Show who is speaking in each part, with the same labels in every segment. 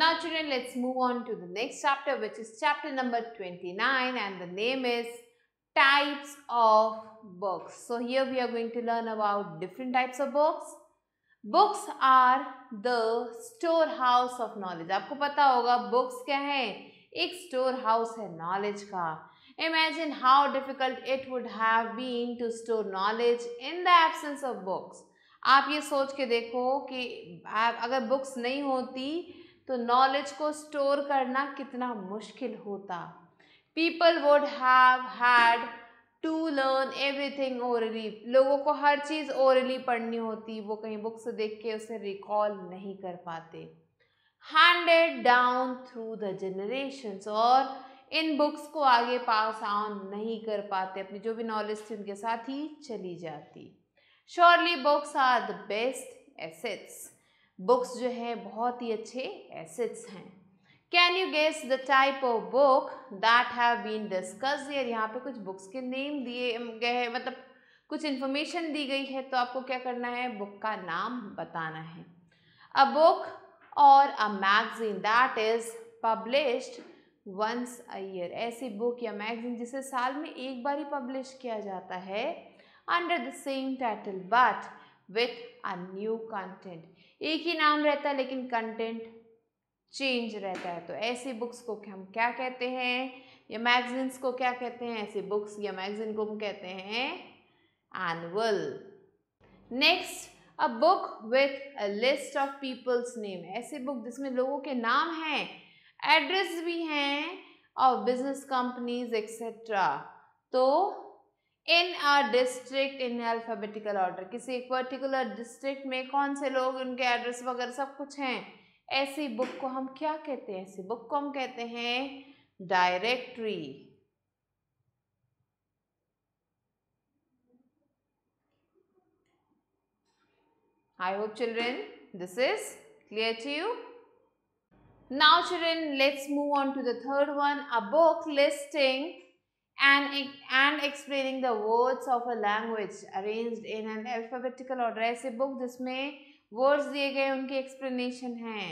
Speaker 1: Now children, let's move on to the next chapter which is chapter number 29 and the name is types of books. So here we are going to learn about different types of books. Books are the storehouse of knowledge. Aapko pata hoga, books kya hai? Ek storehouse hai knowledge ka. Imagine how difficult it would have been to store knowledge in the absence of books. Aap ye soch ke dekho ki agar books nahi hoti, तो knowledge को store करना कितना मुश्किल होता people would have had to learn everything orally लोगों को हर चीज़ orally पढ़नी होती वो कहीं बुक से देख के उसे रिकॉल नहीं कर पाते handed down through the generations और इन बुक्स को आगे पास ऑन नहीं कर पाते अपनी जो भी नॉलेज थी उनके साथ ही चली जाती surely books are the best assets books जो है बहुत ही अच्छे एसेट्स हैं can you guess the type of book that have been discuss यार यहाँ पे कुछ बुक्स के नेम दिए गए हैं मतलब कुछ इन्फॉर्मेशन दी गई है तो आपको क्या करना है बुक का नाम बताना है अ बुक और a magazine that is published once a year ऐसी बुक या मैगजीन जिसे साल में एक बार ही पब्लिश किया जाता है under the same title but with a new content एक ही नाम रहता है लेकिन कंटेंट चेंज रहता है तो ऐसी बुक्स को हम क्या कहते हैं या मैगजीन्स को क्या कहते हैं ऐसी बुक्स या मैगजीन को हम कहते हैं annual next a book with a list of people's name ऐसे बुक जिसमें लोगों के नाम हैं एड्रेस भी हैं और बिजनेस कंपनीज एक्सेट्रा तो in a district in alphabetical order किसी एक पर्टिकुलर डिस्ट्रिक्ट में कौन से लोग उनके एड्रेस वगैरह सब कुछ हैं ऐसी बुक को हम क्या कहते हैं ऐसी बुक को हम कहते हैं directory I hope children this is clear to you now children let's move on to the third one a book listing and, and explaining the words of a language arranged in an alphabetical order ऐसे book जिसमें words दिए गए उनकी explanation है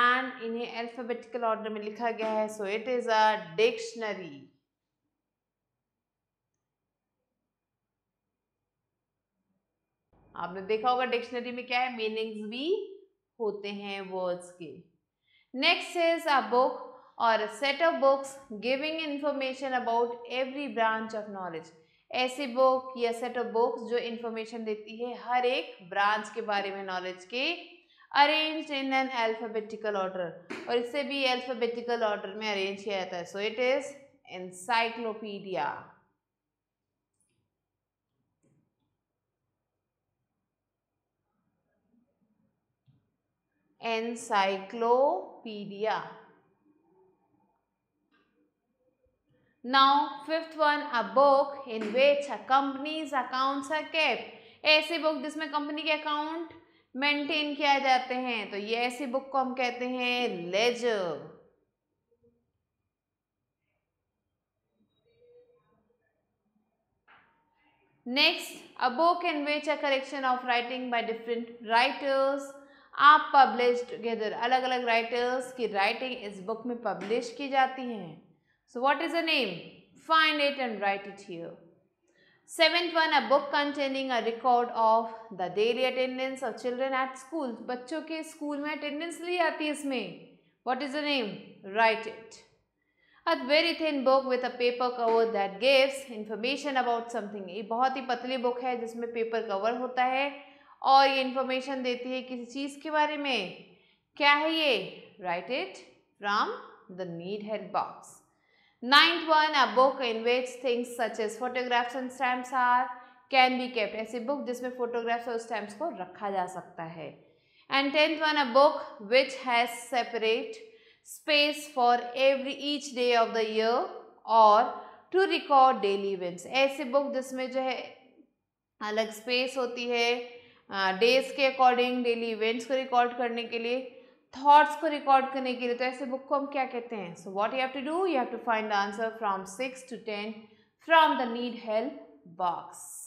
Speaker 1: and इन्हें alphabetical order में लिखा गया है so it is a dictionary आपने देखा होगा डिक्शनरी में क्या है मीनिंग्स भी होते हैं वर्ड्स के नेक्स्ट इज अ बुक और set of books giving information about every branch of knowledge ऐसी बुक या सेट ऑफ बुक्स जो इन्फॉर्मेशन देती है हर एक ब्रांच के बारे में नॉलेज के arrange in an alphabetical order और इससे भी एल्फाबेटिकल ऑर्डर में अरेंज किया जाता है so it is encyclopedia encyclopedia Now, fifth one, a book in which a company's accounts are kept. ऐसी बुक जिसमें कंपनी के अकाउंट मेंटेन किया जाते हैं तो ये ऐसी बुक को हम कहते हैं ledger next a book in which a collection of writing by different writers आप पब्लिश टुगेदर अलग अलग राइटर्स की राइटिंग इस बुक में पब्लिश की जाती है So what is the name? Find it and write it here. Seventh one, a book containing a record of the daily attendance of children at school. बच्चों के स्कूल में attendance ली आती है इसमें. What is the name? Write it. A very thin book with a paper cover that gives information about something. ये बहुत ही पतली book है जिसमें paper cover होता है और ये information देती है किसी चीज़ के बारे में. क्या है ये? Write it from the need help box. Ninth one a book in which things such as photographs and stamps are can be kept ऐसी बुक जिसमें फोटोग्राफ्स और स्टैम्प्स को रखा जा सकता है and tenth one a book which has separate space for every each day of the year और to record daily events ऐसी बुक जिसमें जो है अलग स्पेस होती है डेज के अकॉर्डिंग डेली इवेंट्स को रिकॉर्ड करने के लिए थॉट्स को रिकॉर्ड करने के लिए तो ऐसे बुक को हम क्या कहते हैं so what you have to do you have to find the answer from six to ten from the need help box